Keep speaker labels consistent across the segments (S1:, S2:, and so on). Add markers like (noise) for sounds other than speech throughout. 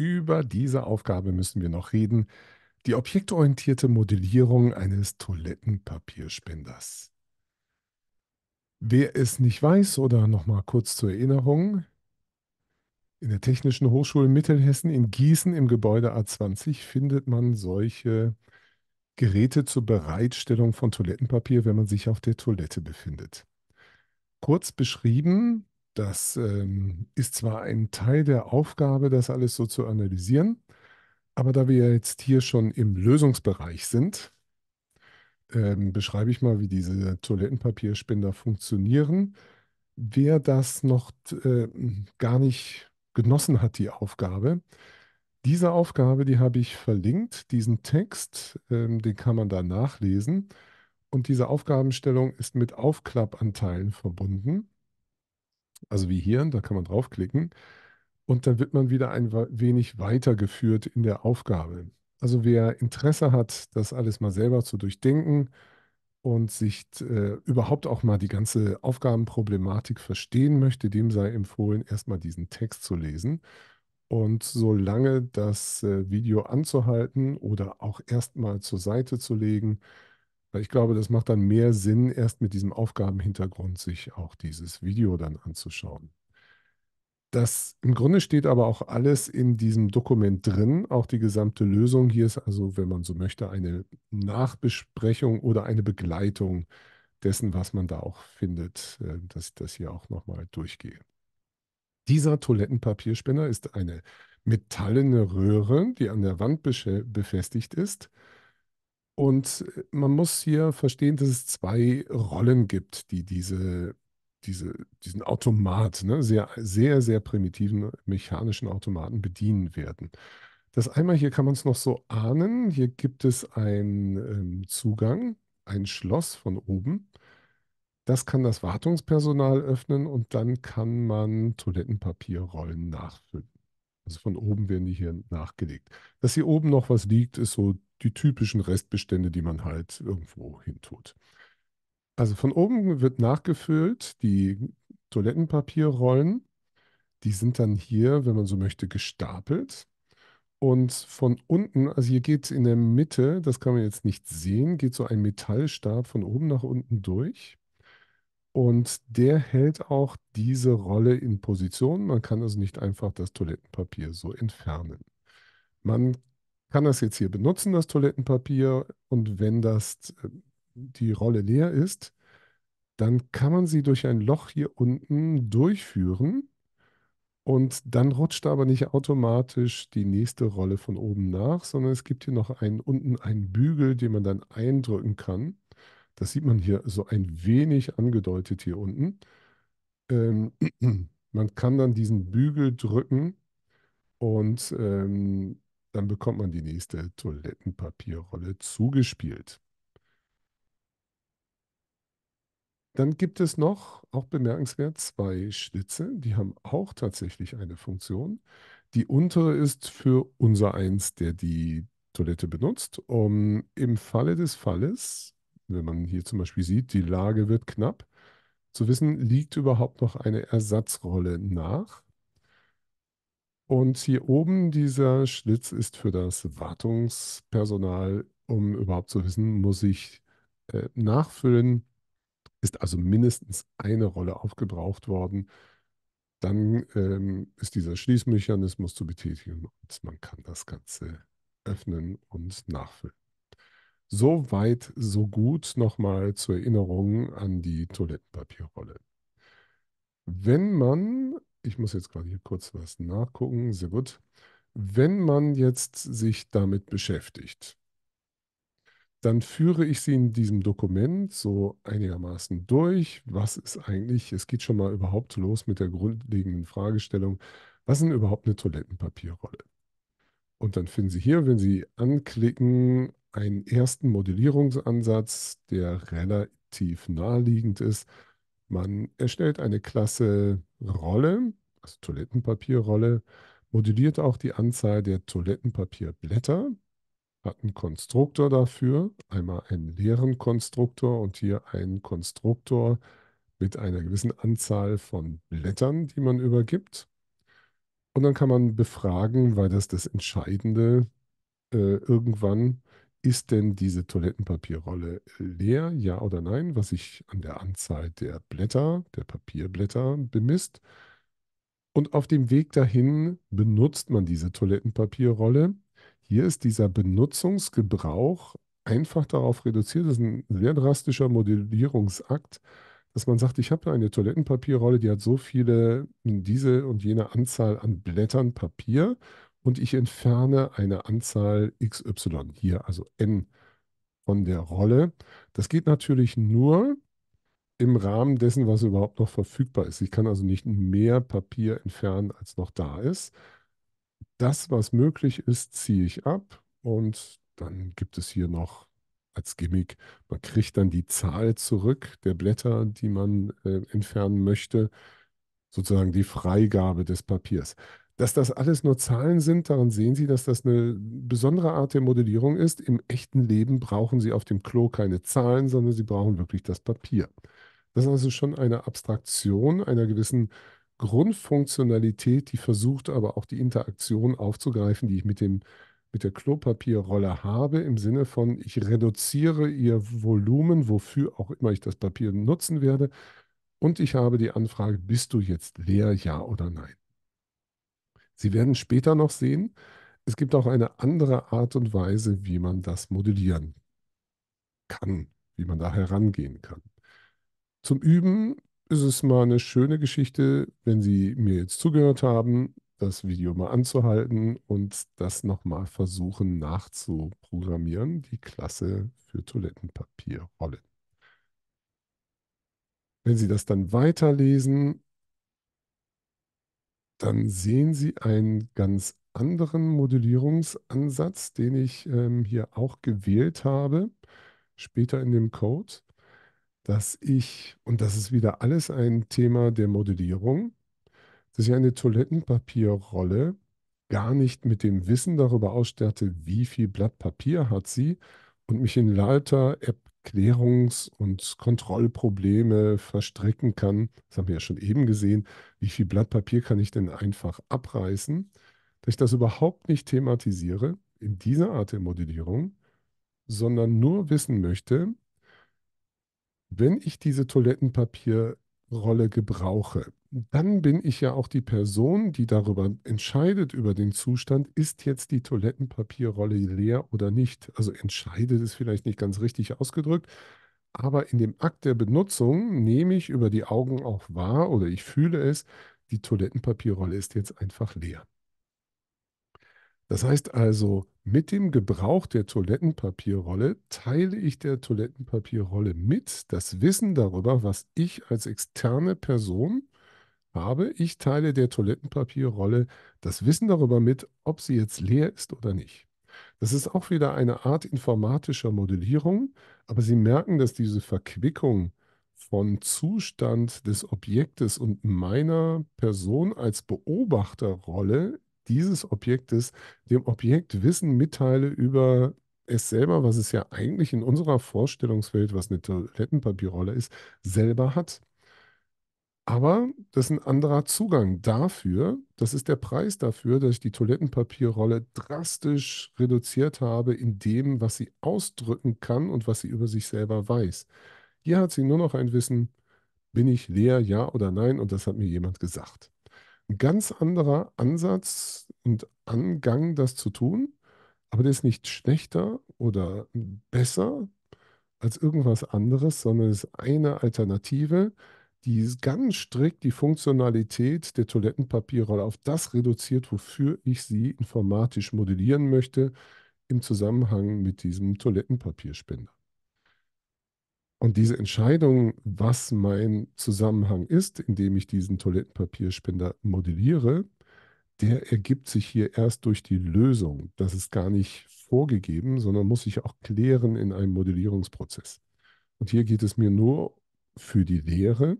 S1: Über diese Aufgabe müssen wir noch reden. Die objektorientierte Modellierung eines Toilettenpapierspenders. Wer es nicht weiß oder nochmal kurz zur Erinnerung, in der Technischen Hochschule Mittelhessen in Gießen im Gebäude A20 findet man solche Geräte zur Bereitstellung von Toilettenpapier, wenn man sich auf der Toilette befindet. Kurz beschrieben, das ähm, ist zwar ein Teil der Aufgabe, das alles so zu analysieren, aber da wir jetzt hier schon im Lösungsbereich sind, ähm, beschreibe ich mal, wie diese Toilettenpapierspender funktionieren. Wer das noch äh, gar nicht genossen hat, die Aufgabe, diese Aufgabe, die habe ich verlinkt, diesen Text, ähm, den kann man da nachlesen. Und diese Aufgabenstellung ist mit Aufklappanteilen verbunden also wie hier, da kann man draufklicken. Und dann wird man wieder ein wenig weitergeführt in der Aufgabe. Also wer Interesse hat, das alles mal selber zu durchdenken und sich äh, überhaupt auch mal die ganze Aufgabenproblematik verstehen möchte, dem sei empfohlen, erstmal diesen Text zu lesen und solange das äh, Video anzuhalten oder auch erstmal zur Seite zu legen, weil ich glaube, das macht dann mehr Sinn, erst mit diesem Aufgabenhintergrund sich auch dieses Video dann anzuschauen. Das im Grunde steht aber auch alles in diesem Dokument drin, auch die gesamte Lösung. Hier ist also, wenn man so möchte, eine Nachbesprechung oder eine Begleitung dessen, was man da auch findet, äh, dass ich das hier auch nochmal durchgehe. Dieser Toilettenpapierspinner ist eine metallene Röhre, die an der Wand befestigt ist. Und äh, man muss hier verstehen, dass es zwei Rollen gibt, die diese, diese, diesen Automat, ne, sehr, sehr, sehr primitiven mechanischen Automaten bedienen werden. Das einmal hier kann man es noch so ahnen. Hier gibt es einen äh, Zugang, ein Schloss von oben. Das kann das Wartungspersonal öffnen und dann kann man Toilettenpapierrollen nachfüllen. Also von oben werden die hier nachgelegt. Dass hier oben noch was liegt, ist so die typischen Restbestände, die man halt irgendwo hintut. Also von oben wird nachgefüllt, die Toilettenpapierrollen, die sind dann hier, wenn man so möchte, gestapelt. Und von unten, also hier geht in der Mitte, das kann man jetzt nicht sehen, geht so ein Metallstab von oben nach unten durch. Und der hält auch diese Rolle in Position. Man kann also nicht einfach das Toilettenpapier so entfernen. Man kann das jetzt hier benutzen, das Toilettenpapier. Und wenn das äh, die Rolle leer ist, dann kann man sie durch ein Loch hier unten durchführen. Und dann rutscht aber nicht automatisch die nächste Rolle von oben nach, sondern es gibt hier noch einen unten einen Bügel, den man dann eindrücken kann. Das sieht man hier so ein wenig angedeutet hier unten. Ähm, (clears throat) man kann dann diesen Bügel drücken und ähm, dann bekommt man die nächste Toilettenpapierrolle zugespielt. Dann gibt es noch, auch bemerkenswert, zwei Schlitze, die haben auch tatsächlich eine Funktion. Die untere ist für unser Eins, der die Toilette benutzt, um im Falle des Falles wenn man hier zum Beispiel sieht, die Lage wird knapp, zu wissen, liegt überhaupt noch eine Ersatzrolle nach. Und hier oben dieser Schlitz ist für das Wartungspersonal, um überhaupt zu wissen, muss ich äh, nachfüllen, ist also mindestens eine Rolle aufgebraucht worden. Dann ähm, ist dieser Schließmechanismus zu betätigen und man kann das Ganze öffnen und nachfüllen. So weit, so gut nochmal zur Erinnerung an die Toilettenpapierrolle. Wenn man, ich muss jetzt gerade hier kurz was nachgucken, sehr gut, wenn man jetzt sich damit beschäftigt, dann führe ich sie in diesem Dokument so einigermaßen durch. Was ist eigentlich, es geht schon mal überhaupt los mit der grundlegenden Fragestellung, was ist denn überhaupt eine Toilettenpapierrolle? Und dann finden Sie hier, wenn Sie anklicken einen ersten Modellierungsansatz, der relativ naheliegend ist. Man erstellt eine Klasse Rolle, also Toilettenpapierrolle, modelliert auch die Anzahl der Toilettenpapierblätter, hat einen Konstruktor dafür, einmal einen leeren Konstruktor und hier einen Konstruktor mit einer gewissen Anzahl von Blättern, die man übergibt. Und dann kann man befragen, weil das das Entscheidende äh, irgendwann, ist denn diese Toilettenpapierrolle leer, ja oder nein, was sich an der Anzahl der Blätter, der Papierblätter bemisst? Und auf dem Weg dahin benutzt man diese Toilettenpapierrolle. Hier ist dieser Benutzungsgebrauch einfach darauf reduziert. Das ist ein sehr drastischer Modellierungsakt, dass man sagt, ich habe eine Toilettenpapierrolle, die hat so viele, diese und jene Anzahl an Blättern Papier und ich entferne eine Anzahl XY hier, also n von der Rolle. Das geht natürlich nur im Rahmen dessen, was überhaupt noch verfügbar ist. Ich kann also nicht mehr Papier entfernen, als noch da ist. Das, was möglich ist, ziehe ich ab und dann gibt es hier noch als Gimmick, man kriegt dann die Zahl zurück der Blätter, die man äh, entfernen möchte, sozusagen die Freigabe des Papiers. Dass das alles nur Zahlen sind, daran sehen Sie, dass das eine besondere Art der Modellierung ist. Im echten Leben brauchen Sie auf dem Klo keine Zahlen, sondern Sie brauchen wirklich das Papier. Das ist also schon eine Abstraktion einer gewissen Grundfunktionalität, die versucht aber auch die Interaktion aufzugreifen, die ich mit, dem, mit der Klopapierrolle habe, im Sinne von, ich reduziere ihr Volumen, wofür auch immer ich das Papier nutzen werde. Und ich habe die Anfrage, bist du jetzt leer, ja oder nein? Sie werden später noch sehen, es gibt auch eine andere Art und Weise, wie man das modellieren kann, wie man da herangehen kann. Zum Üben ist es mal eine schöne Geschichte, wenn Sie mir jetzt zugehört haben, das Video mal anzuhalten und das nochmal versuchen nachzuprogrammieren, die Klasse für Toilettenpapierrollen. Wenn Sie das dann weiterlesen, dann sehen Sie einen ganz anderen Modellierungsansatz, den ich ähm, hier auch gewählt habe, später in dem Code, dass ich, und das ist wieder alles ein Thema der Modellierung, dass ich eine Toilettenpapierrolle gar nicht mit dem Wissen darüber aussterte, wie viel Blatt Papier hat sie und mich in lauter App Klärungs- und Kontrollprobleme verstricken kann. Das haben wir ja schon eben gesehen. Wie viel Blatt Papier kann ich denn einfach abreißen? Dass ich das überhaupt nicht thematisiere in dieser Art der Modellierung, sondern nur wissen möchte, wenn ich diese Toilettenpapierrolle gebrauche, dann bin ich ja auch die Person, die darüber entscheidet, über den Zustand, ist jetzt die Toilettenpapierrolle leer oder nicht. Also entscheidet ist vielleicht nicht ganz richtig ausgedrückt, aber in dem Akt der Benutzung nehme ich über die Augen auch wahr oder ich fühle es, die Toilettenpapierrolle ist jetzt einfach leer. Das heißt also, mit dem Gebrauch der Toilettenpapierrolle teile ich der Toilettenpapierrolle mit das Wissen darüber, was ich als externe Person habe ich Teile der Toilettenpapierrolle das Wissen darüber mit, ob sie jetzt leer ist oder nicht. Das ist auch wieder eine Art informatischer Modellierung, aber Sie merken, dass diese Verquickung von Zustand des Objektes und meiner Person als Beobachterrolle dieses Objektes dem Objekt Wissen mitteile über es selber, was es ja eigentlich in unserer Vorstellungswelt, was eine Toilettenpapierrolle ist, selber hat. Aber das ist ein anderer Zugang dafür. Das ist der Preis dafür, dass ich die Toilettenpapierrolle drastisch reduziert habe in dem, was sie ausdrücken kann und was sie über sich selber weiß. Hier hat sie nur noch ein Wissen, bin ich leer, ja oder nein? Und das hat mir jemand gesagt. Ein ganz anderer Ansatz und Angang, das zu tun, aber der ist nicht schlechter oder besser als irgendwas anderes, sondern ist eine Alternative, die ganz strikt die Funktionalität der Toilettenpapierrolle auf das reduziert, wofür ich sie informatisch modellieren möchte im Zusammenhang mit diesem Toilettenpapierspender. Und diese Entscheidung, was mein Zusammenhang ist, indem ich diesen Toilettenpapierspender modelliere, der ergibt sich hier erst durch die Lösung. Das ist gar nicht vorgegeben, sondern muss ich auch klären in einem Modellierungsprozess. Und hier geht es mir nur für die Lehre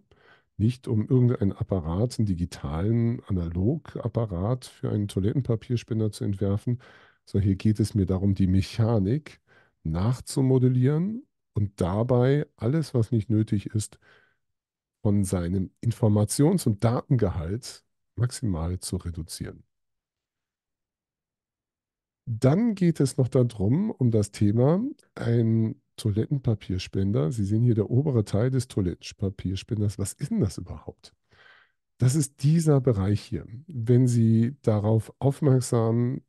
S1: nicht um irgendeinen Apparat, einen digitalen Analogapparat für einen Toilettenpapierspender zu entwerfen, sondern hier geht es mir darum, die Mechanik nachzumodellieren und dabei alles, was nicht nötig ist, von seinem Informations- und Datengehalt maximal zu reduzieren. Dann geht es noch darum, um das Thema, ein Toilettenpapierspender. Sie sehen hier der obere Teil des Toilettenpapierspenders. Was ist denn das überhaupt? Das ist dieser Bereich hier. Wenn Sie darauf aufmerksam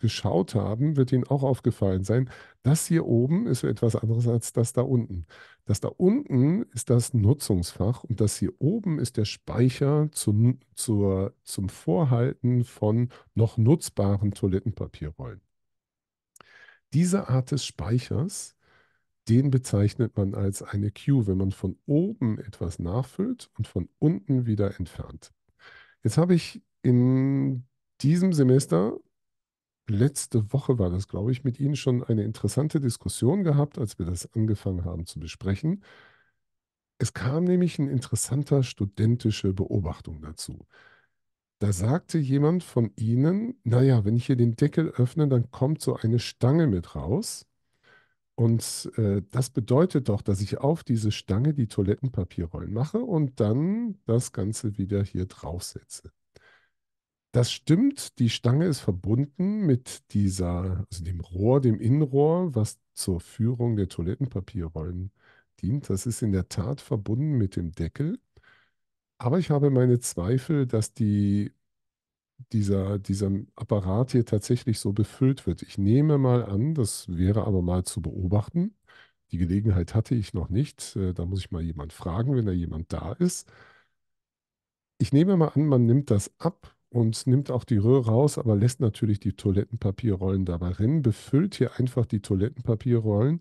S1: geschaut haben, wird Ihnen auch aufgefallen sein, das hier oben ist etwas anderes als das da unten. Das da unten ist das Nutzungsfach und das hier oben ist der Speicher zum, zur, zum Vorhalten von noch nutzbaren Toilettenpapierrollen. Diese Art des Speichers den bezeichnet man als eine Queue, wenn man von oben etwas nachfüllt und von unten wieder entfernt. Jetzt habe ich in diesem Semester, letzte Woche war das, glaube ich, mit Ihnen schon eine interessante Diskussion gehabt, als wir das angefangen haben zu besprechen. Es kam nämlich ein interessanter studentische Beobachtung dazu. Da sagte jemand von Ihnen, naja, wenn ich hier den Deckel öffne, dann kommt so eine Stange mit raus und äh, das bedeutet doch, dass ich auf diese Stange die Toilettenpapierrollen mache und dann das Ganze wieder hier draufsetze. Das stimmt, die Stange ist verbunden mit dieser, also dem Rohr, dem Innenrohr, was zur Führung der Toilettenpapierrollen dient. Das ist in der Tat verbunden mit dem Deckel. Aber ich habe meine Zweifel, dass die dieser, dieser Apparat hier tatsächlich so befüllt wird. Ich nehme mal an, das wäre aber mal zu beobachten. Die Gelegenheit hatte ich noch nicht. Äh, da muss ich mal jemand fragen, wenn da jemand da ist. Ich nehme mal an, man nimmt das ab und nimmt auch die Röhre raus, aber lässt natürlich die Toilettenpapierrollen dabei rennen, befüllt hier einfach die Toilettenpapierrollen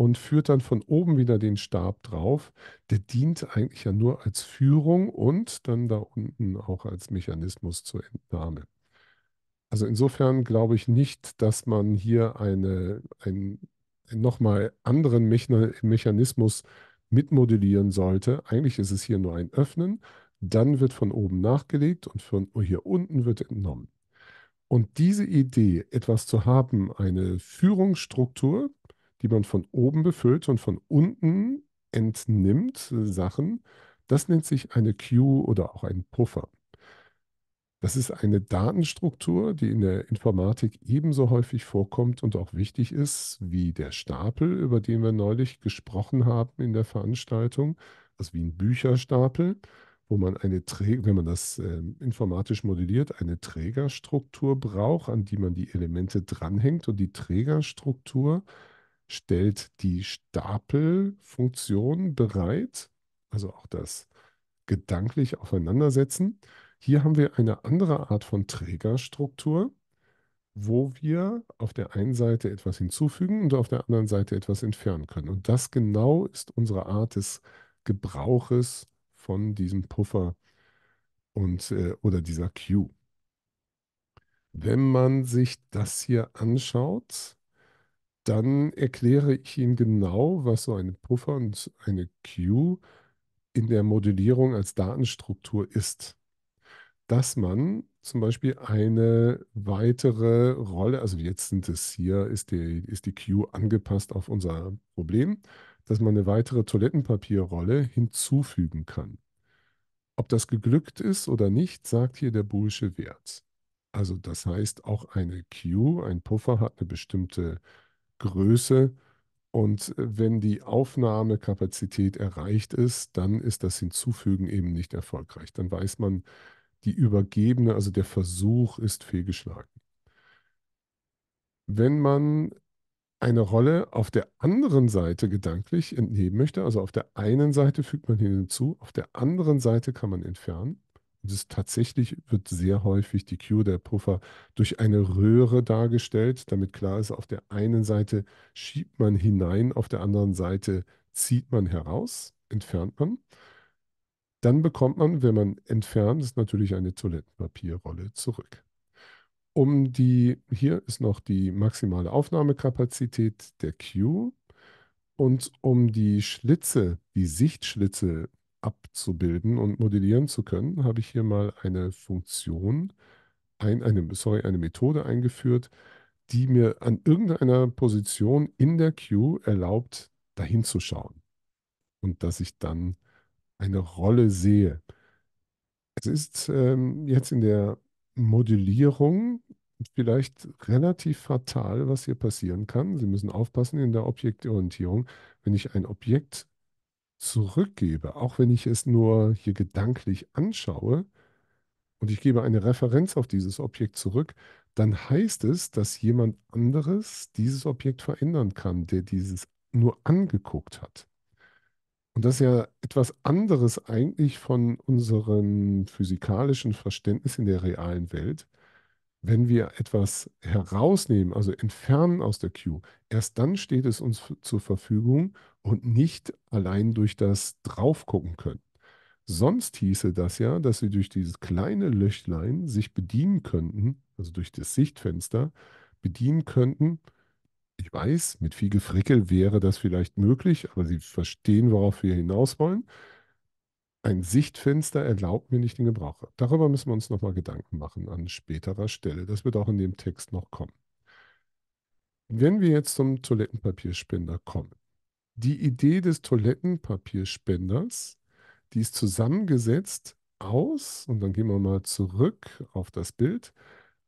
S1: und führt dann von oben wieder den Stab drauf. Der dient eigentlich ja nur als Führung und dann da unten auch als Mechanismus zur Entnahme. Also insofern glaube ich nicht, dass man hier eine, einen, nochmal anderen Mechanismus mitmodellieren sollte. Eigentlich ist es hier nur ein Öffnen, dann wird von oben nachgelegt und von hier unten wird entnommen. Und diese Idee, etwas zu haben, eine Führungsstruktur, die man von oben befüllt und von unten entnimmt äh, Sachen. Das nennt sich eine Queue oder auch ein Puffer. Das ist eine Datenstruktur, die in der Informatik ebenso häufig vorkommt und auch wichtig ist wie der Stapel, über den wir neulich gesprochen haben in der Veranstaltung, also wie ein Bücherstapel, wo man eine wenn man das äh, informatisch modelliert, eine Trägerstruktur braucht, an die man die Elemente dranhängt und die Trägerstruktur stellt die Stapelfunktion bereit, also auch das gedanklich aufeinandersetzen. Hier haben wir eine andere Art von Trägerstruktur, wo wir auf der einen Seite etwas hinzufügen und auf der anderen Seite etwas entfernen können. Und das genau ist unsere Art des Gebrauches von diesem Puffer und, äh, oder dieser Queue. Wenn man sich das hier anschaut, dann erkläre ich Ihnen genau, was so eine Puffer und eine Queue in der Modellierung als Datenstruktur ist. Dass man zum Beispiel eine weitere Rolle, also jetzt sind es hier, ist die, ist die Queue angepasst auf unser Problem, dass man eine weitere Toilettenpapierrolle hinzufügen kann. Ob das geglückt ist oder nicht, sagt hier der boolsche Wert. Also das heißt, auch eine Queue, ein Puffer hat eine bestimmte Größe. Und wenn die Aufnahmekapazität erreicht ist, dann ist das Hinzufügen eben nicht erfolgreich. Dann weiß man, die übergebene, also der Versuch ist fehlgeschlagen. Wenn man eine Rolle auf der anderen Seite gedanklich entnehmen möchte, also auf der einen Seite fügt man hinzu, auf der anderen Seite kann man entfernen, das tatsächlich wird sehr häufig die Cue der Puffer, durch eine Röhre dargestellt, damit klar ist, auf der einen Seite schiebt man hinein, auf der anderen Seite zieht man heraus, entfernt man. Dann bekommt man, wenn man entfernt, ist natürlich eine Toilettenpapierrolle zurück. Um die, hier ist noch die maximale Aufnahmekapazität der Q. Und um die Schlitze, die Sichtschlitze abzubilden und modellieren zu können, habe ich hier mal eine Funktion, ein, eine, sorry, eine Methode eingeführt, die mir an irgendeiner Position in der Queue erlaubt, dahin zu schauen und dass ich dann eine Rolle sehe. Es ist ähm, jetzt in der Modellierung vielleicht relativ fatal, was hier passieren kann. Sie müssen aufpassen in der Objektorientierung. Wenn ich ein Objekt zurückgebe, auch wenn ich es nur hier gedanklich anschaue und ich gebe eine Referenz auf dieses Objekt zurück, dann heißt es, dass jemand anderes dieses Objekt verändern kann, der dieses nur angeguckt hat. Und das ist ja etwas anderes eigentlich von unserem physikalischen Verständnis in der realen Welt, wenn wir etwas herausnehmen, also entfernen aus der Queue, erst dann steht es uns zur Verfügung und nicht allein durch das draufgucken können. Sonst hieße das ja, dass sie durch dieses kleine Löchlein sich bedienen könnten, also durch das Sichtfenster bedienen könnten. Ich weiß, mit viel Gefrickel wäre das vielleicht möglich, aber sie verstehen, worauf wir hinaus wollen. Ein Sichtfenster erlaubt mir nicht den Gebrauch. Darüber müssen wir uns nochmal Gedanken machen an späterer Stelle. Das wird auch in dem Text noch kommen. Wenn wir jetzt zum Toilettenpapierspender kommen. Die Idee des Toilettenpapierspenders, die ist zusammengesetzt aus, und dann gehen wir mal zurück auf das Bild,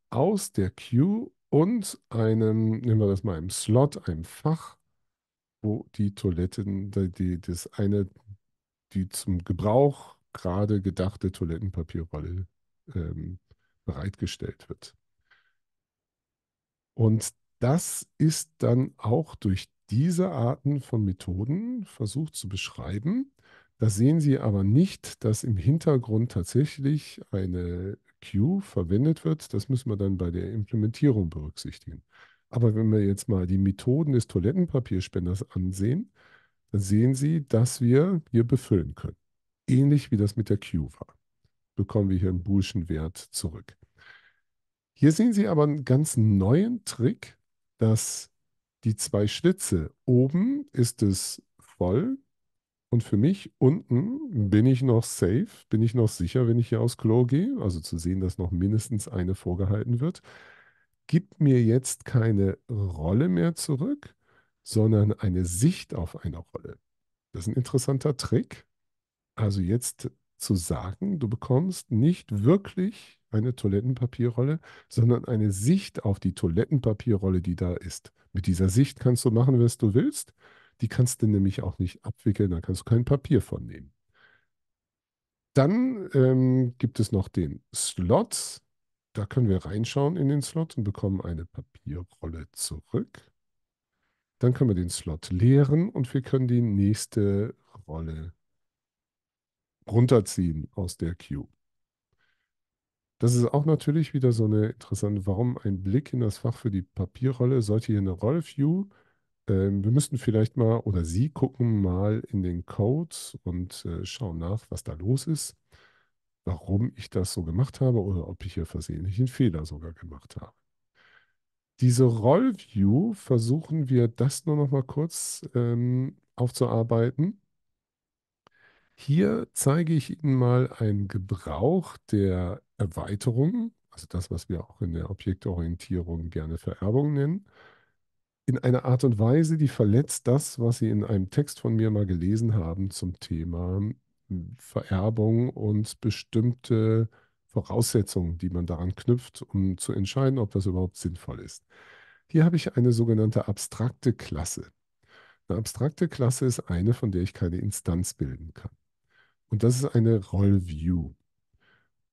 S1: aus der Queue und einem, nehmen wir das mal, einem Slot, einem Fach, wo die Toiletten, die, das eine die zum Gebrauch gerade gedachte Toilettenpapierrolle ähm, bereitgestellt wird. Und das ist dann auch durch diese Arten von Methoden versucht zu beschreiben. Da sehen Sie aber nicht, dass im Hintergrund tatsächlich eine Queue verwendet wird. Das müssen wir dann bei der Implementierung berücksichtigen. Aber wenn wir jetzt mal die Methoden des Toilettenpapierspenders ansehen, sehen Sie, dass wir hier befüllen können. Ähnlich wie das mit der Q war. Bekommen wir hier einen boolschen Wert zurück. Hier sehen Sie aber einen ganz neuen Trick, dass die zwei Schlitze, oben ist es voll und für mich unten bin ich noch safe, bin ich noch sicher, wenn ich hier aus Klo gehe, also zu sehen, dass noch mindestens eine vorgehalten wird, gibt mir jetzt keine Rolle mehr zurück, sondern eine Sicht auf eine Rolle. Das ist ein interessanter Trick. Also jetzt zu sagen, du bekommst nicht wirklich eine Toilettenpapierrolle, sondern eine Sicht auf die Toilettenpapierrolle, die da ist. Mit dieser Sicht kannst du machen, was du willst. Die kannst du nämlich auch nicht abwickeln, da kannst du kein Papier von nehmen. Dann ähm, gibt es noch den Slot. Da können wir reinschauen in den Slot und bekommen eine Papierrolle zurück. Dann können wir den Slot leeren und wir können die nächste Rolle runterziehen aus der Queue. Das ist auch natürlich wieder so eine interessante, warum ein Blick in das Fach für die Papierrolle, sollte hier eine Rollview, ähm, wir müssten vielleicht mal oder Sie gucken mal in den Codes und äh, schauen nach, was da los ist, warum ich das so gemacht habe oder ob ich hier versehentlich einen Fehler sogar gemacht habe. Diese Rollview versuchen wir das nur noch mal kurz ähm, aufzuarbeiten. Hier zeige ich Ihnen mal einen Gebrauch der Erweiterung, also das, was wir auch in der Objektorientierung gerne Vererbung nennen, in einer Art und Weise, die verletzt das, was Sie in einem Text von mir mal gelesen haben zum Thema hm, Vererbung und bestimmte Voraussetzungen, die man daran knüpft, um zu entscheiden, ob das überhaupt sinnvoll ist. Hier habe ich eine sogenannte abstrakte Klasse. Eine abstrakte Klasse ist eine, von der ich keine Instanz bilden kann. Und das ist eine Rollview.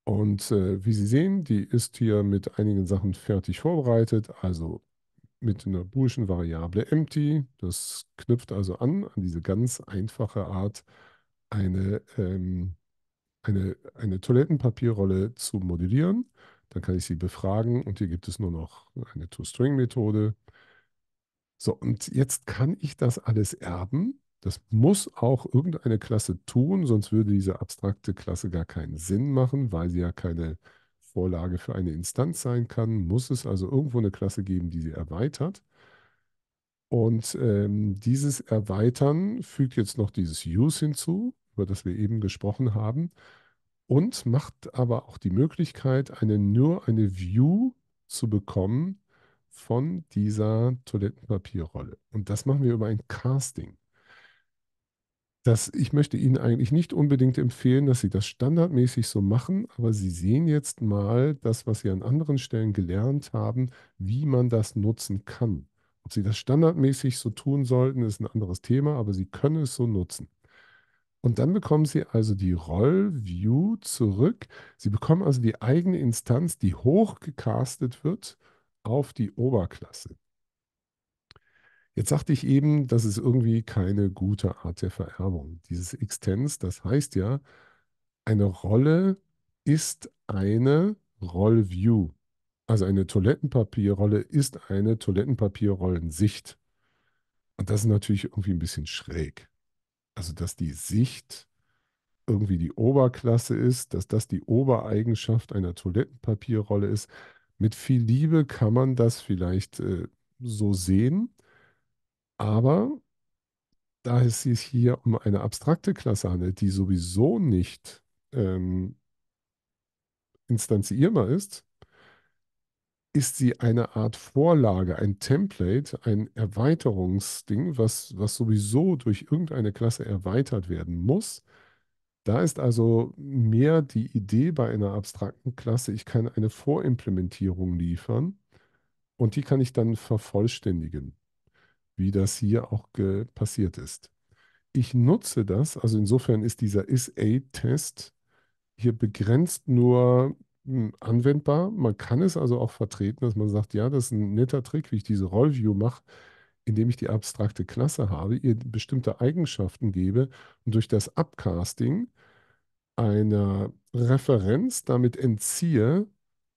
S1: Und äh, wie Sie sehen, die ist hier mit einigen Sachen fertig vorbereitet, also mit einer boolschen Variable empty. Das knüpft also an an diese ganz einfache Art, eine ähm, eine, eine Toilettenpapierrolle zu modellieren. Dann kann ich sie befragen und hier gibt es nur noch eine To-String-Methode. So, und jetzt kann ich das alles erben. Das muss auch irgendeine Klasse tun, sonst würde diese abstrakte Klasse gar keinen Sinn machen, weil sie ja keine Vorlage für eine Instanz sein kann. Muss es also irgendwo eine Klasse geben, die sie erweitert. Und ähm, dieses Erweitern fügt jetzt noch dieses Use hinzu über das wir eben gesprochen haben, und macht aber auch die Möglichkeit, eine, nur eine View zu bekommen von dieser Toilettenpapierrolle. Und das machen wir über ein Casting. Das, ich möchte Ihnen eigentlich nicht unbedingt empfehlen, dass Sie das standardmäßig so machen, aber Sie sehen jetzt mal das, was Sie an anderen Stellen gelernt haben, wie man das nutzen kann. Ob Sie das standardmäßig so tun sollten, ist ein anderes Thema, aber Sie können es so nutzen. Und dann bekommen Sie also die Roll-View zurück. Sie bekommen also die eigene Instanz, die hochgecastet wird auf die Oberklasse. Jetzt sagte ich eben, das ist irgendwie keine gute Art der Vererbung. Dieses Extens, das heißt ja, eine Rolle ist eine Roll-View. Also eine Toilettenpapierrolle ist eine Toilettenpapierrollensicht. Und das ist natürlich irgendwie ein bisschen schräg also dass die Sicht irgendwie die Oberklasse ist, dass das die Obereigenschaft einer Toilettenpapierrolle ist. Mit viel Liebe kann man das vielleicht äh, so sehen, aber da es sich hier um eine abstrakte Klasse handelt, die sowieso nicht ähm, instanzierbar ist, ist sie eine Art Vorlage, ein Template, ein Erweiterungsding, was, was sowieso durch irgendeine Klasse erweitert werden muss. Da ist also mehr die Idee bei einer abstrakten Klasse, ich kann eine Vorimplementierung liefern und die kann ich dann vervollständigen, wie das hier auch passiert ist. Ich nutze das, also insofern ist dieser Is-A-Test hier begrenzt nur hm, anwendbar. Man kann es also auch vertreten, dass man sagt, ja, das ist ein netter Trick, wie ich diese Rollview mache, indem ich die abstrakte Klasse habe, ihr bestimmte Eigenschaften gebe und durch das Upcasting einer Referenz damit entziehe,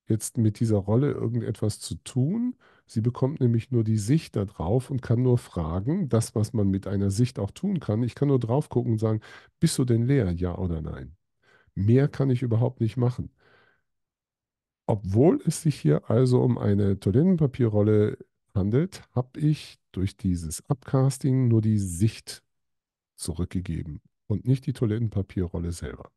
S1: jetzt mit dieser Rolle irgendetwas zu tun. Sie bekommt nämlich nur die Sicht da drauf und kann nur fragen, das, was man mit einer Sicht auch tun kann. Ich kann nur drauf gucken und sagen, bist du denn leer, ja oder nein? Mehr kann ich überhaupt nicht machen. Obwohl es sich hier also um eine Toilettenpapierrolle handelt, habe ich durch dieses Upcasting nur die Sicht zurückgegeben und nicht die Toilettenpapierrolle selber.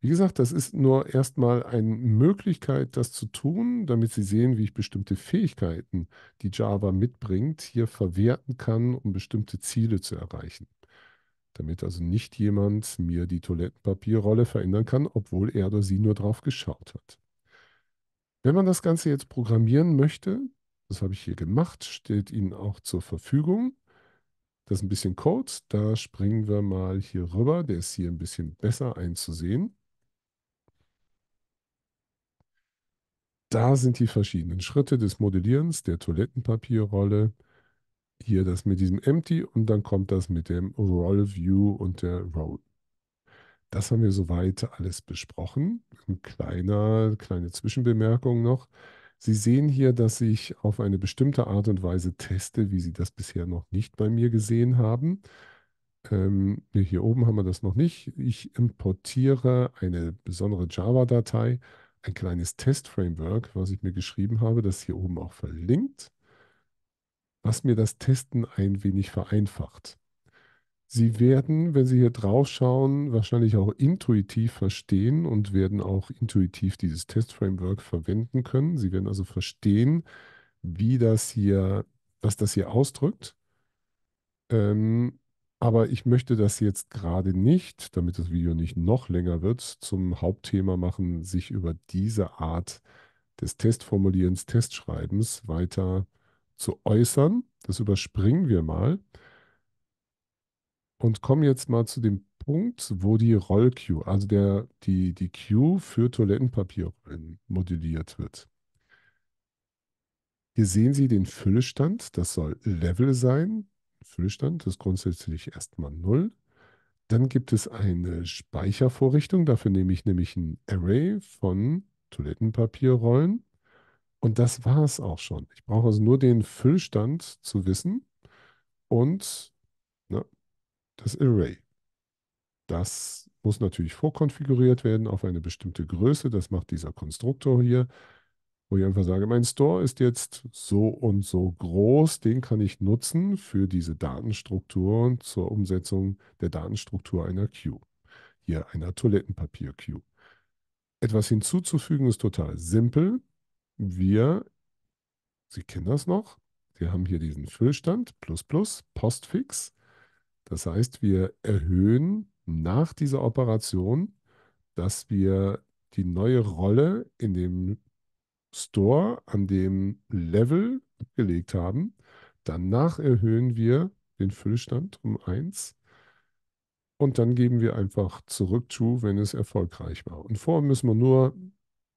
S1: Wie gesagt, das ist nur erstmal eine Möglichkeit, das zu tun, damit Sie sehen, wie ich bestimmte Fähigkeiten, die Java mitbringt, hier verwerten kann, um bestimmte Ziele zu erreichen. Damit also nicht jemand mir die Toilettenpapierrolle verändern kann, obwohl er oder sie nur drauf geschaut hat. Wenn man das Ganze jetzt programmieren möchte, das habe ich hier gemacht, steht Ihnen auch zur Verfügung. Das ist ein bisschen Code. Da springen wir mal hier rüber. Der ist hier ein bisschen besser einzusehen. Da sind die verschiedenen Schritte des Modellierens der Toilettenpapierrolle. Hier das mit diesem Empty und dann kommt das mit dem Roll View und der Roll das haben wir soweit alles besprochen. Ein kleiner, kleine Zwischenbemerkung noch. Sie sehen hier, dass ich auf eine bestimmte Art und Weise teste, wie Sie das bisher noch nicht bei mir gesehen haben. Ähm, hier oben haben wir das noch nicht. Ich importiere eine besondere Java-Datei, ein kleines Test-Framework, was ich mir geschrieben habe, das hier oben auch verlinkt, was mir das Testen ein wenig vereinfacht. Sie werden, wenn Sie hier drauf schauen, wahrscheinlich auch intuitiv verstehen und werden auch intuitiv dieses Test-Framework verwenden können. Sie werden also verstehen, wie das hier, was das hier ausdrückt. Ähm, aber ich möchte das jetzt gerade nicht, damit das Video nicht noch länger wird, zum Hauptthema machen, sich über diese Art des Testformulierens, Testschreibens weiter zu äußern. Das überspringen wir mal und komme jetzt mal zu dem Punkt, wo die Roll-Queue, also der, die, die Queue für Toilettenpapierrollen modelliert wird. Hier sehen Sie den Füllestand, das soll Level sein. Füllestand ist grundsätzlich erstmal 0. Dann gibt es eine Speichervorrichtung, dafür nehme ich nämlich ein Array von Toilettenpapierrollen. Und das war es auch schon. Ich brauche also nur den Füllstand zu wissen und na, das Array. Das muss natürlich vorkonfiguriert werden auf eine bestimmte Größe. Das macht dieser Konstruktor hier, wo ich einfach sage, mein Store ist jetzt so und so groß. Den kann ich nutzen für diese Datenstruktur und zur Umsetzung der Datenstruktur einer Queue. Hier einer Toilettenpapier-Queue. Etwas hinzuzufügen ist total simpel. Wir, Sie kennen das noch, wir haben hier diesen Füllstand, plus plus, Postfix. Das heißt, wir erhöhen nach dieser Operation, dass wir die neue Rolle in dem Store an dem Level gelegt haben. Danach erhöhen wir den Füllstand um 1 und dann geben wir einfach zurück zu, wenn es erfolgreich war. Und vorher müssen wir nur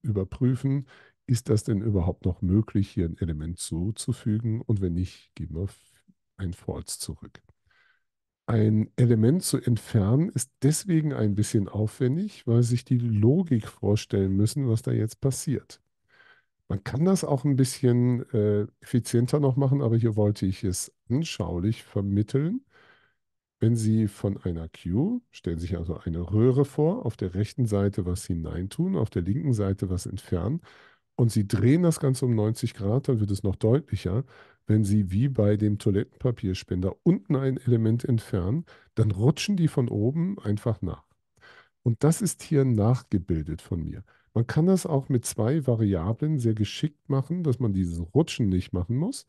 S1: überprüfen, ist das denn überhaupt noch möglich, hier ein Element zuzufügen und wenn nicht, geben wir ein False zurück ein Element zu entfernen, ist deswegen ein bisschen aufwendig, weil sich die Logik vorstellen müssen, was da jetzt passiert. Man kann das auch ein bisschen äh, effizienter noch machen, aber hier wollte ich es anschaulich vermitteln. Wenn Sie von einer Queue, stellen sich also eine Röhre vor, auf der rechten Seite was hineintun, auf der linken Seite was entfernen, und sie drehen das Ganze um 90 Grad, dann wird es noch deutlicher. Wenn sie wie bei dem Toilettenpapierspender unten ein Element entfernen, dann rutschen die von oben einfach nach. Und das ist hier nachgebildet von mir. Man kann das auch mit zwei Variablen sehr geschickt machen, dass man dieses Rutschen nicht machen muss.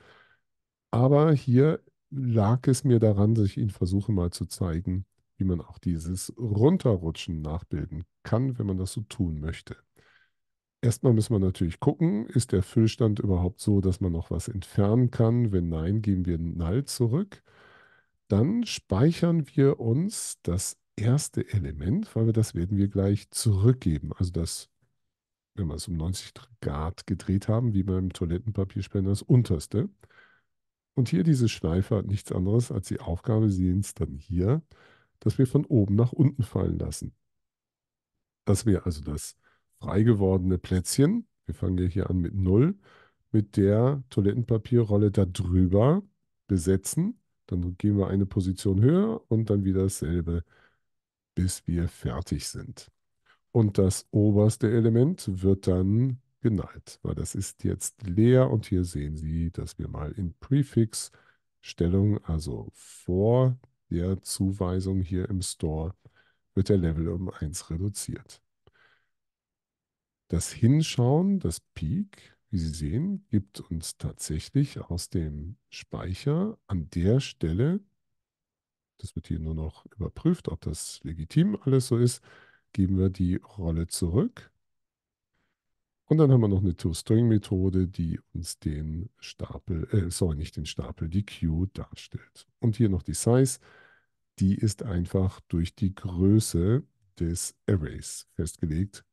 S1: Aber hier lag es mir daran, dass ich Ihnen versuche mal zu zeigen, wie man auch dieses Runterrutschen nachbilden kann, wenn man das so tun möchte. Erstmal müssen wir natürlich gucken, ist der Füllstand überhaupt so, dass man noch was entfernen kann? Wenn nein, geben wir null zurück. Dann speichern wir uns das erste Element, weil wir das werden wir gleich zurückgeben. Also das, wenn wir es um 90 Grad gedreht haben, wie beim Toilettenpapierspender, das unterste. Und hier diese Schleife hat nichts anderes als die Aufgabe, Sie sehen es dann hier, dass wir von oben nach unten fallen lassen. Das wäre also das frei gewordene Plätzchen, wir fangen ja hier an mit 0, mit der Toilettenpapierrolle darüber besetzen. Dann gehen wir eine Position höher und dann wieder dasselbe, bis wir fertig sind. Und das oberste Element wird dann genallt, weil das ist jetzt leer und hier sehen Sie, dass wir mal in Prefix-Stellung, also vor der Zuweisung hier im Store, wird der Level um 1 reduziert das Hinschauen, das Peak, wie Sie sehen, gibt uns tatsächlich aus dem Speicher an der Stelle, das wird hier nur noch überprüft, ob das legitim alles so ist, geben wir die Rolle zurück. Und dann haben wir noch eine ToString-Methode, die uns den Stapel, äh, sorry, nicht den Stapel, die Queue darstellt. Und hier noch die Size, die ist einfach durch die Größe des Arrays festgelegt,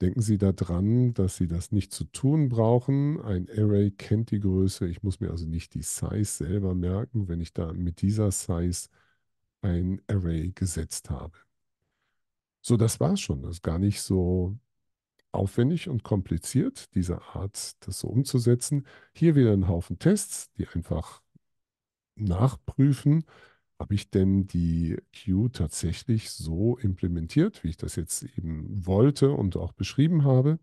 S1: Denken Sie daran, dass Sie das nicht zu tun brauchen. Ein Array kennt die Größe. Ich muss mir also nicht die Size selber merken, wenn ich da mit dieser Size ein Array gesetzt habe. So, das war es schon. Das ist gar nicht so aufwendig und kompliziert, diese Art, das so umzusetzen. Hier wieder ein Haufen Tests, die einfach nachprüfen, habe ich denn die Queue tatsächlich so implementiert, wie ich das jetzt eben wollte und auch beschrieben habe?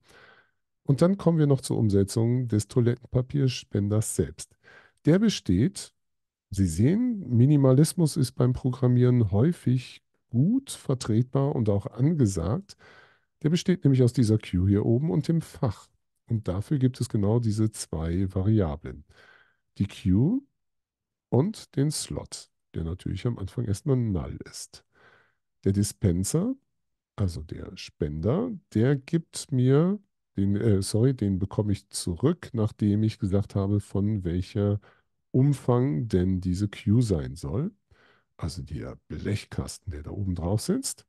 S1: Und dann kommen wir noch zur Umsetzung des Toilettenpapierspenders selbst. Der besteht, Sie sehen, Minimalismus ist beim Programmieren häufig gut vertretbar und auch angesagt. Der besteht nämlich aus dieser Queue hier oben und dem Fach. Und dafür gibt es genau diese zwei Variablen. Die Queue und den Slot der natürlich am Anfang erstmal null ist. Der Dispenser, also der Spender, der gibt mir den, äh, sorry, den bekomme ich zurück, nachdem ich gesagt habe, von welcher Umfang denn diese Queue sein soll. Also der Blechkasten, der da oben drauf sitzt.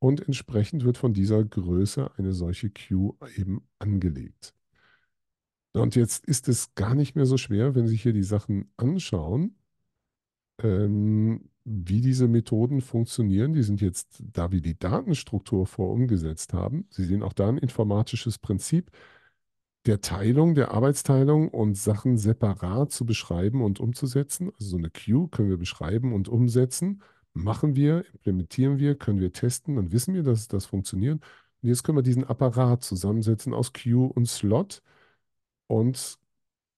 S1: Und entsprechend wird von dieser Größe eine solche Queue eben angelegt. Und jetzt ist es gar nicht mehr so schwer, wenn Sie hier die Sachen anschauen, ähm, wie diese Methoden funktionieren. Die sind jetzt, da wir die Datenstruktur vorumgesetzt haben, Sie sehen auch da ein informatisches Prinzip der Teilung, der Arbeitsteilung und Sachen separat zu beschreiben und umzusetzen. Also so eine Queue können wir beschreiben und umsetzen. Machen wir, implementieren wir, können wir testen, dann wissen wir, dass das funktioniert. Und jetzt können wir diesen Apparat zusammensetzen aus Queue und Slot und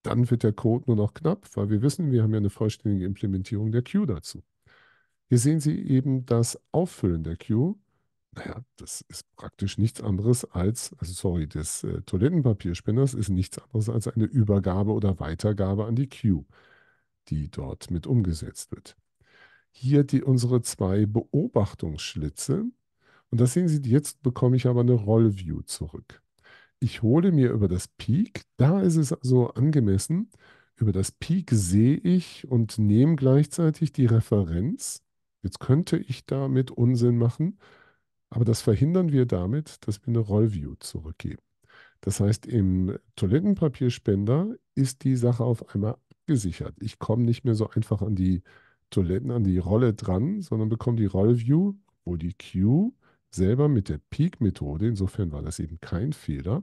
S1: dann wird der Code nur noch knapp, weil wir wissen, wir haben ja eine vollständige Implementierung der Queue dazu. Hier sehen Sie eben das Auffüllen der Queue. Naja, das ist praktisch nichts anderes als, also sorry, des äh, Toilettenpapierspinners ist nichts anderes als eine Übergabe oder Weitergabe an die Queue, die dort mit umgesetzt wird. Hier die, unsere zwei Beobachtungsschlitze. Und das sehen Sie, jetzt bekomme ich aber eine Rollview zurück ich hole mir über das Peak, da ist es also angemessen, über das Peak sehe ich und nehme gleichzeitig die Referenz. Jetzt könnte ich damit Unsinn machen, aber das verhindern wir damit, dass wir eine Rollview zurückgeben. Das heißt, im Toilettenpapierspender ist die Sache auf einmal abgesichert. Ich komme nicht mehr so einfach an die Toiletten, an die Rolle dran, sondern bekomme die Rollview, wo die Queue selber mit der Peak-Methode, insofern war das eben kein Fehler,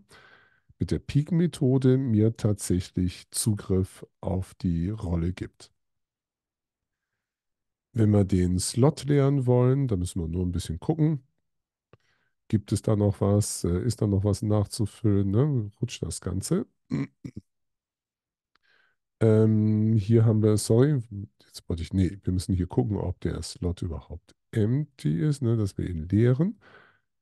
S1: mit der Peak-Methode mir tatsächlich Zugriff auf die Rolle gibt. Wenn wir den Slot leeren wollen, da müssen wir nur ein bisschen gucken. Gibt es da noch was? Äh, ist da noch was nachzufüllen? Ne? Rutscht das Ganze. (clears throat) Ähm, hier haben wir, sorry, jetzt wollte ich, nee, wir müssen hier gucken, ob der Slot überhaupt empty ist, ne, dass wir ihn leeren.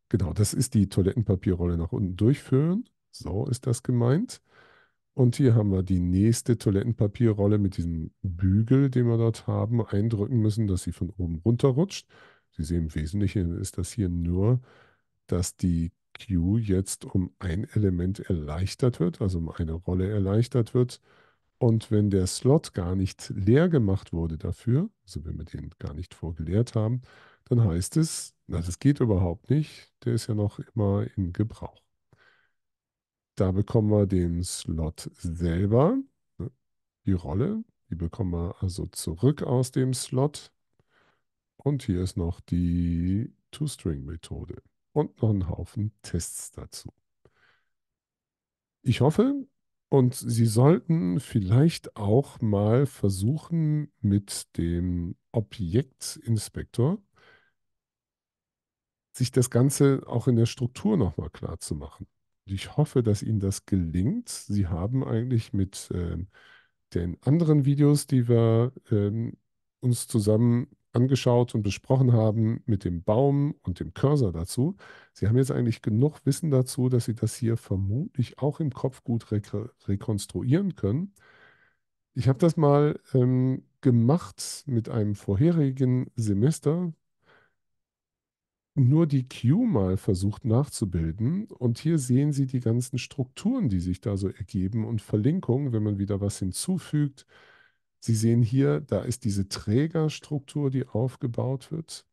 S1: Genau, das ist die Toilettenpapierrolle nach unten durchführen. So ist das gemeint. Und hier haben wir die nächste Toilettenpapierrolle mit diesem Bügel, den wir dort haben, eindrücken müssen, dass sie von oben runterrutscht. Sie sehen, im Wesentlichen ist das hier nur, dass die Q jetzt um ein Element erleichtert wird, also um eine Rolle erleichtert wird. Und wenn der Slot gar nicht leer gemacht wurde dafür, also wenn wir den gar nicht vorgeleert haben, dann heißt es, na, das geht überhaupt nicht, der ist ja noch immer in Gebrauch. Da bekommen wir den Slot selber, ne, die Rolle, die bekommen wir also zurück aus dem Slot. Und hier ist noch die Two-String-Methode und noch einen Haufen Tests dazu. Ich hoffe, und Sie sollten vielleicht auch mal versuchen, mit dem Objektinspektor sich das Ganze auch in der Struktur nochmal klar zu machen. ich hoffe, dass Ihnen das gelingt. Sie haben eigentlich mit äh, den anderen Videos, die wir ähm, uns zusammen angeschaut und besprochen haben mit dem Baum und dem Cursor dazu. Sie haben jetzt eigentlich genug Wissen dazu, dass Sie das hier vermutlich auch im Kopf gut re rekonstruieren können. Ich habe das mal ähm, gemacht mit einem vorherigen Semester, nur die Q mal versucht nachzubilden. Und hier sehen Sie die ganzen Strukturen, die sich da so ergeben und Verlinkungen, wenn man wieder was hinzufügt Sie sehen hier, da ist diese Trägerstruktur, die aufgebaut wird.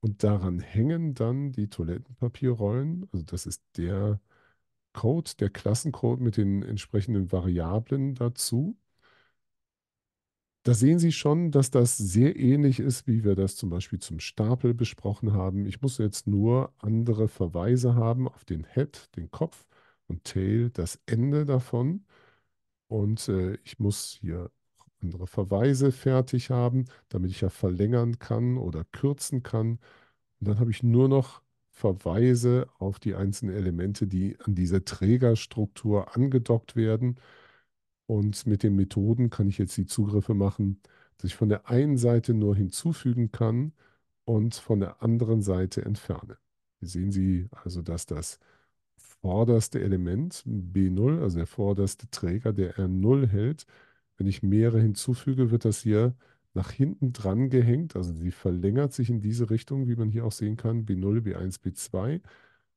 S1: Und daran hängen dann die Toilettenpapierrollen. Also das ist der Code, der Klassencode mit den entsprechenden Variablen dazu. Da sehen Sie schon, dass das sehr ähnlich ist, wie wir das zum Beispiel zum Stapel besprochen haben. Ich muss jetzt nur andere Verweise haben auf den Head, den Kopf und Tail, das Ende davon. Und äh, ich muss hier andere Verweise fertig haben, damit ich ja verlängern kann oder kürzen kann. Und dann habe ich nur noch Verweise auf die einzelnen Elemente, die an diese Trägerstruktur angedockt werden. Und mit den Methoden kann ich jetzt die Zugriffe machen, dass ich von der einen Seite nur hinzufügen kann und von der anderen Seite entferne. Hier sehen Sie also, dass das vorderste Element B0, also der vorderste Träger, der R0 hält, wenn ich mehrere hinzufüge, wird das hier nach hinten dran gehängt. Also sie verlängert sich in diese Richtung, wie man hier auch sehen kann, B0, B1, B2.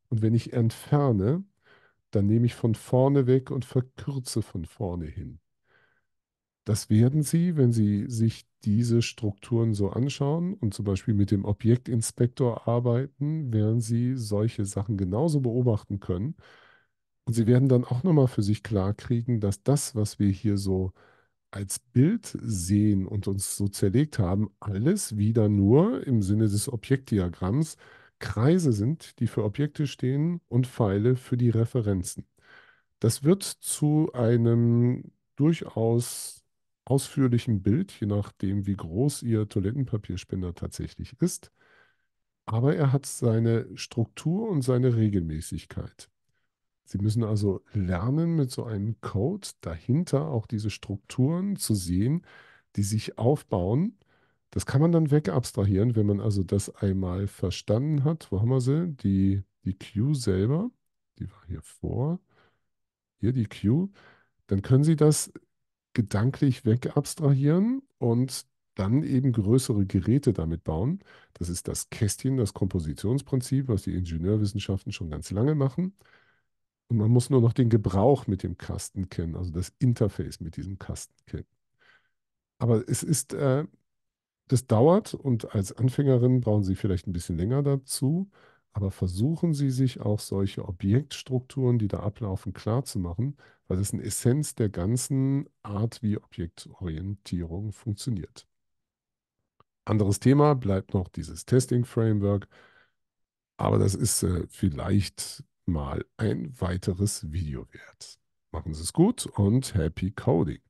S1: Und wenn ich entferne, dann nehme ich von vorne weg und verkürze von vorne hin. Das werden Sie, wenn Sie sich diese Strukturen so anschauen und zum Beispiel mit dem Objektinspektor arbeiten, werden Sie solche Sachen genauso beobachten können. Und Sie werden dann auch nochmal für sich klar kriegen, dass das, was wir hier so äh, als Bild sehen und uns so zerlegt haben, alles wieder nur im Sinne des Objektdiagramms Kreise sind, die für Objekte stehen und Pfeile für die Referenzen. Das wird zu einem durchaus ausführlichen Bild, je nachdem, wie groß Ihr Toilettenpapierspender tatsächlich ist. Aber er hat seine Struktur und seine Regelmäßigkeit. Sie müssen also lernen, mit so einem Code dahinter auch diese Strukturen zu sehen, die sich aufbauen. Das kann man dann wegabstrahieren, wenn man also das einmal verstanden hat. Wo haben wir sie? Die, die Queue selber, die war hier vor, hier die Queue. Dann können Sie das gedanklich wegabstrahieren und dann eben größere Geräte damit bauen. Das ist das Kästchen, das Kompositionsprinzip, was die Ingenieurwissenschaften schon ganz lange machen. Und man muss nur noch den Gebrauch mit dem Kasten kennen, also das Interface mit diesem Kasten kennen. Aber es ist, äh, das dauert und als Anfängerin brauchen Sie vielleicht ein bisschen länger dazu, aber versuchen Sie sich auch solche Objektstrukturen, die da ablaufen, klarzumachen, weil das ist eine Essenz der ganzen Art, wie Objektorientierung funktioniert. Anderes Thema bleibt noch dieses Testing Framework, aber das ist äh, vielleicht mal ein weiteres Video wert. Machen Sie es gut und happy coding!